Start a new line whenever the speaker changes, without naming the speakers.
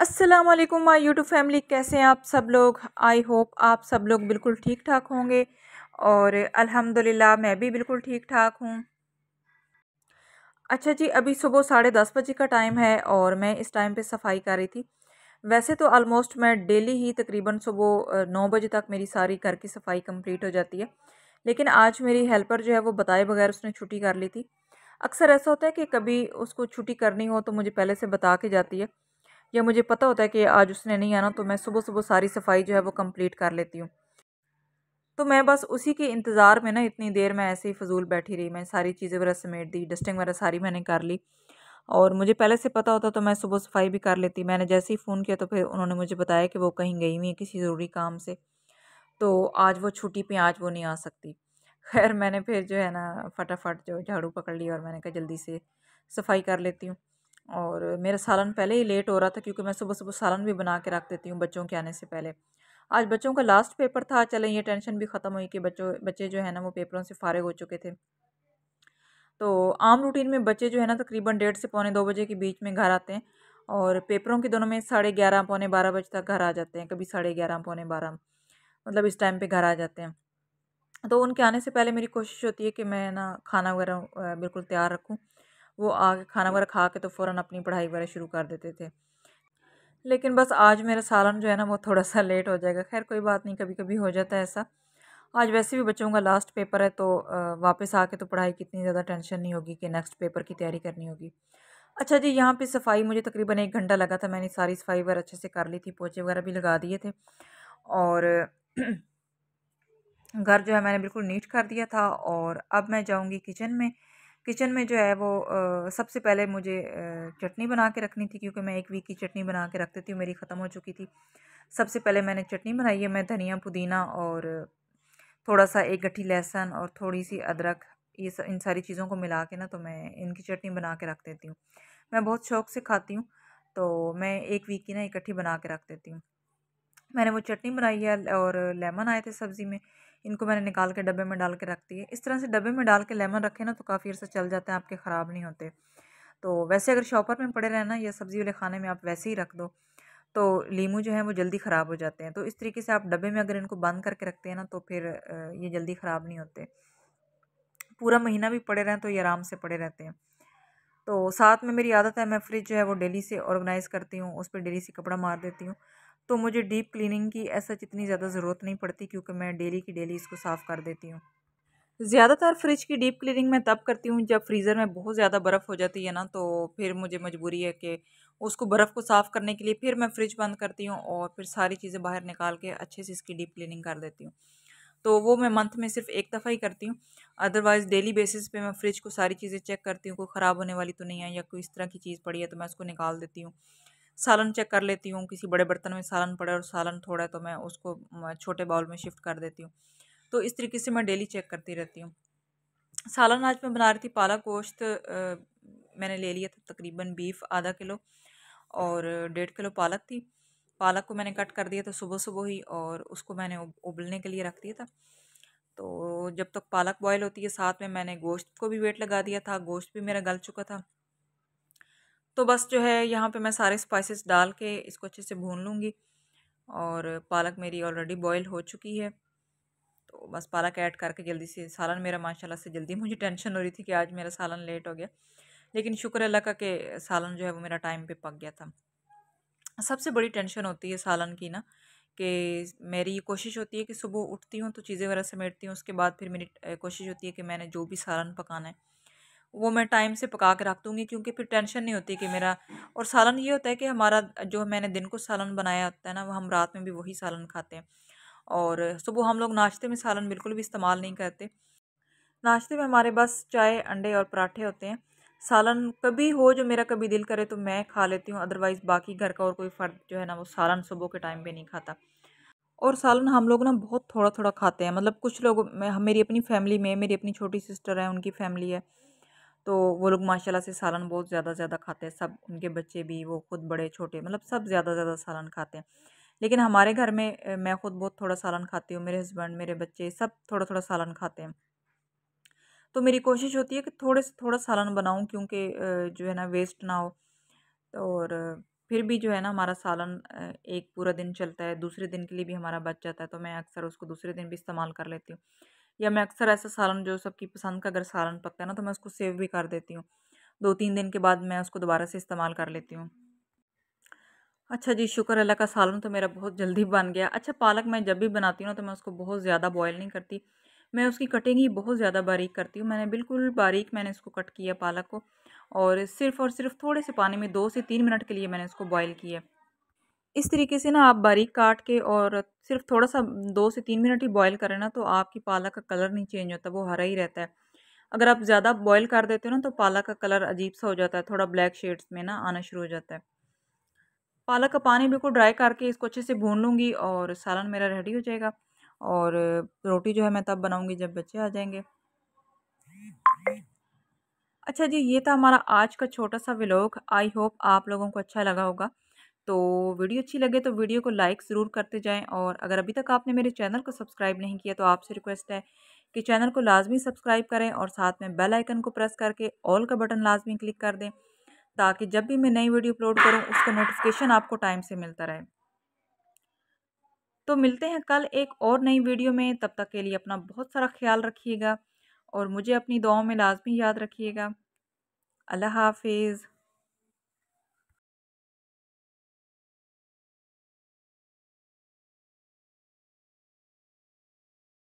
अस्सलाम वालेकुम my YouTube family कैसे हैं आप सब लोग आई होप आप सब लोग बिल्कुल ठीक ठाक होंगे और अल्हम्दुलिल्लाह मैं भी बिल्कुल ठीक ठाक हूँ अच्छा जी अभी सुबह साढ़े दस बजे का टाइम है और मैं इस टाइम पे सफाई कर रही थी वैसे तो आलमोस्ट मैं डेली ही तकरीबन सुबह नौ बजे तक मेरी सारी घर की सफाई कम्प्लीट हो जाती है लेकिन आज मेरी हेल्पर जो है वो बताए बगैर उसने छुट्टी कर ली थी अक्सर ऐसा होता है कि कभी उसको छुट्टी करनी हो तो मुझे पहले से बता के जाती है या मुझे पता होता है कि आज उसने नहीं आना तो मैं सुबह सुबह सारी सफाई जो है वो कंप्लीट कर लेती हूँ तो मैं बस उसी के इंतज़ार में ना इतनी देर में ऐसे ही फजूल बैठी रही मैं सारी चीज़ें वगैरह समेट दी डस्टिंग वगैरह सारी मैंने कर ली और मुझे पहले से पता होता तो मैं सुबह सफाई भी कर लेती मैंने जैसे ही फ़ोन किया तो फिर उन्होंने मुझे बताया कि वो कहीं गई हुई है किसी ज़रूरी काम से तो आज वो छुट्टी पे आज वो नहीं आ सकती खैर मैंने फिर जो है ना फटाफट जो झाड़ू पकड़ ली और मैंने कहा जल्दी से सफाई कर लेती हूँ और मेरा सालन पहले ही लेट हो रहा था क्योंकि मैं सुबह सुबह सालन भी बना के रख देती हूँ बच्चों के आने से पहले आज बच्चों का लास्ट पेपर था चले ये टेंशन भी ख़त्म हुई कि बच्चों बच्चे जो है ना वो पेपरों से फारिग हो चुके थे तो आम रूटीन में बच्चे जो है ना तकरीबन डेढ़ से पौने दो बजे के बीच में घर आते हैं और पेपरों के दोनों में साढ़े ग्यारह पौने बारह बजे तक घर आ जाते हैं कभी साढ़े ग्यारह पौने बारह मतलब इस टाइम पे घर आ जाते हैं तो उनके आने से पहले मेरी कोशिश होती है कि मैं ना खाना वगैरह बिल्कुल तैयार रखूँ वो आ खाना वगैरह खा के तो फ़ौर अपनी पढ़ाई वगैरह शुरू कर देते थे लेकिन बस आज मेरा सालन जो है ना वो थोड़ा सा लेट हो जाएगा खैर कोई बात नहीं कभी कभी हो जाता है ऐसा आज वैसे भी बच्चों का लास्ट पेपर है तो वापस आके तो पढ़ाई की इतनी ज़्यादा टेंशन नहीं होगी कि नेक्स्ट पेपर की तैयारी करनी होगी अच्छा जी यहाँ पे सफाई मुझे तकरीबन एक घंटा लगा था मैंने सारी सफाई वगैरह अच्छे से कर ली थी पोचे वगैरह भी लगा दिए थे और घर जो है मैंने बिल्कुल नीट कर दिया था और अब मैं जाऊँगी किचन में किचन में जो है वो सबसे पहले मुझे चटनी बना के रखनी थी क्योंकि मैं एक वीक की चटनी बना के रखती थी मेरी ख़त्म हो चुकी थी सबसे पहले मैंने चटनी बनाई है मैं धनिया पुदीना और थोड़ा सा एक गट्ठी लहसुन और थोड़ी सी अदरक ये सब इन सारी चीज़ों को मिला के ना तो मैं इनकी चटनी बना के रख देती हूँ मैं बहुत शौक से खाती हूँ तो मैं एक वीक की ना इकट्ठी बना के रख देती हूँ मैंने वो चटनी बनाई है और लेमन आए थे सब्ज़ी में इनको मैंने निकाल के डब्बे में डाल के रख दिए इस तरह से डब्बे में डाल के लेमन रखे ना तो काफ़ी अर्सा चल जाते हैं आपके ख़राब नहीं होते तो वैसे अगर शॉपर में पड़े रहना या सब्ज़ी वाले खाने में आप वैसे ही रख दो तो लीमू जो है वो जल्दी ख़राब हो जाते हैं तो इस तरीके से आप डब्बे में अगर इनको बंद करके रखते हैं ना तो फिर ये जल्दी ख़राब नहीं होते पूरा महीना भी पड़े रहें तो ये आराम से पड़े रहते हैं तो साथ में मेरी आदत है मैं फ्रिज जो है वो डेली से ऑर्गेनाइज़ करती हूँ उस पर डेली से कपड़ा मार देती हूँ तो मुझे डीप क्लीनिंग की ऐसा इतनी ज़्यादा ज़रूरत नहीं पड़ती क्योंकि मैं डेली की डेली इसको साफ़ कर देती हूँ ज़्यादातर फ्रिज की डीप क्लीनिंग मैं तब करती हूँ जब फ्रीज़र में बहुत ज़्यादा बर्फ़ हो जाती है ना तो फिर मुझे मजबूरी है कि उसको बर्फ़ को साफ़ करने के लिए फिर मैं फ्रिज बंद करती हूँ और फिर सारी चीज़ें बाहर निकाल के अच्छे से इसकी डीप क्लीनिंग कर देती हूँ तो वो मैं मंथ में सिर्फ एक दफ़ा ही करती हूँ अदरवाइज़ डेली बेसिस पे मैं फ्रिज को सारी चीज़ें चेक करती हूँ कोई ख़राब होने वाली तो नहीं है या कोई इस तरह की चीज़ पड़ी है तो मैं उसको निकाल देती हूँ सालन चेक कर लेती हूँ किसी बड़े बर्तन में सालन पड़े और सालन थोड़ा है तो मैं उसको छोटे बाउल में शिफ्ट कर देती हूँ तो इस तरीके से मैं डेली चेक करती रहती हूँ सालन आज मैं बना रही थी पालक गोश्त मैंने ले लिया था तकरीबन बीफ आधा किलो और डेढ़ किलो पालक थी पालक को मैंने कट कर दिया था सुबह सुबह ही और उसको मैंने उबलने के लिए रख दिया था तो जब तक पालक बॉयल होती है साथ में मैंने गोश्त को भी वेट लगा दिया था गोश्त भी मेरा गल चुका था तो बस जो है यहाँ पे मैं सारे स्पाइसेस डाल के इसको अच्छे से भून लूँगी और पालक मेरी ऑलरेडी बॉयल हो चुकी है तो बस पालक ऐड करके जल्दी से सालन मेरा माशाल्लाह से जल्दी मुझे टेंशन हो रही थी कि आज मेरा सालन लेट हो गया लेकिन शुक्र अल्लाह का कि सालन जो है वो मेरा टाइम पर पक गया था सबसे बड़ी टेंशन होती है सालन की ना कि मेरी ये कोशिश होती है कि सुबह उठती हूँ तो चीज़ें वगैरह समेटती हूँ उसके बाद फिर मेरी कोशिश होती है कि मैंने जो भी सालन पकाना है वो मैं टाइम से पका के रख दूँगी क्योंकि फिर टेंशन नहीं होती कि मेरा और सालन ये होता है कि हमारा जो मैंने दिन को सालन बनाया होता है ना वो हम रात में भी वही सालन खाते हैं और सुबह हम लोग नाश्ते में सालन बिल्कुल भी इस्तेमाल नहीं करते नाश्ते में हमारे पास चाय अंडे और पराठे होते हैं सालन कभी हो जो मेरा कभी दिल करे तो मैं खा लेती हूँ अदरवाइज़ बाकी घर का और कोई फ़र्द जो है ना वो सालन सुबह के टाइम पे नहीं खाता और सालन हम लोग ना बहुत थोड़ा थोड़ा खाते हैं मतलब कुछ लोग मेरी अपनी फैमिली में मेरी अपनी छोटी सिस्टर है उनकी फैमिली है तो वो लोग माशाल्लाह से सालन बहुत ज़्यादा ज़्यादा खाते हैं सब उनके बच्चे भी वो खुद बड़े छोटे मतलब सब ज़्यादा ज़्यादा सालन खाते हैं लेकिन हमारे घर में मैं खुद बहुत थोड़ा सालन खाती हूँ मेरे हस्बैंड मेरे बच्चे सब थोड़ा थोड़ा सालन खाते हैं तो मेरी कोशिश होती है कि थोड़े से थोड़ा सालन बनाऊँ क्योंकि जो है ना वेस्ट ना हो और फिर भी जो है ना हमारा सालन एक पूरा दिन चलता है दूसरे दिन के लिए भी हमारा बच जाता है तो मैं अक्सर उसको दूसरे दिन भी इस्तेमाल कर लेती हूँ या मैं अक्सर ऐसा सालन जो सबकी पसंद का अगर सालन पकता है ना तो मैं उसको सेव भी कर देती हूँ दो तीन दिन के बाद मैं उसको दोबारा से इस्तेमाल कर लेती हूँ अच्छा जी शुक्र अल्लाह का सालन तो मेरा बहुत जल्दी बन गया अच्छा पालक मैं जब भी बनाती हूँ ना तो मैं उसको बहुत ज़्यादा बॉयल नहीं करती मैं उसकी कटिंग ही बहुत ज़्यादा बारीक करती हूँ मैंने बिल्कुल बारीक मैंने इसको कट किया पालक को और सिर्फ़ और सिर्फ थोड़े से पानी में दो से तीन मिनट के लिए मैंने इसको बॉयल किया इस तरीके से ना आप बारीक काट के और सिर्फ थोड़ा सा दो से तीन मिनट ही बॉईल करें ना तो आपकी पालक का कलर नहीं चेंज होता वो हरा ही रहता है अगर आप ज़्यादा बॉईल कर देते हो ना तो पालक का कलर अजीब सा हो जाता है थोड़ा ब्लैक शेड्स में ना आना शुरू हो जाता है पालक का पानी बिल्कुल ड्राई करके इसको अच्छे से भून लूँगी और सालन मेरा रेडी हो जाएगा और रोटी जो है मैं तब बनाऊँगी जब बच्चे आ जाएंगे अच्छा जी ये था हमारा आज का छोटा सा व्लॉग आई होप आप लोगों को अच्छा लगा होगा तो वीडियो अच्छी लगे तो वीडियो को लाइक ज़रूर करते जाएं और अगर अभी तक आपने मेरे चैनल को सब्सक्राइब नहीं किया तो आपसे रिक्वेस्ट है कि चैनल को लाजमी सब्सक्राइब करें और साथ में बेल आइकन को प्रेस करके ऑल का बटन लाजमी क्लिक कर दें ताकि जब भी मैं नई वीडियो अपलोड करूँ उसका नोटिफिकेशन आपको टाइम से मिलता रहे तो मिलते हैं कल एक और नई वीडियो में तब तक के लिए अपना बहुत सारा ख्याल रखिएगा और मुझे अपनी दुआओं में लाजमी याद रखिएगा अल्लाह हाफिज़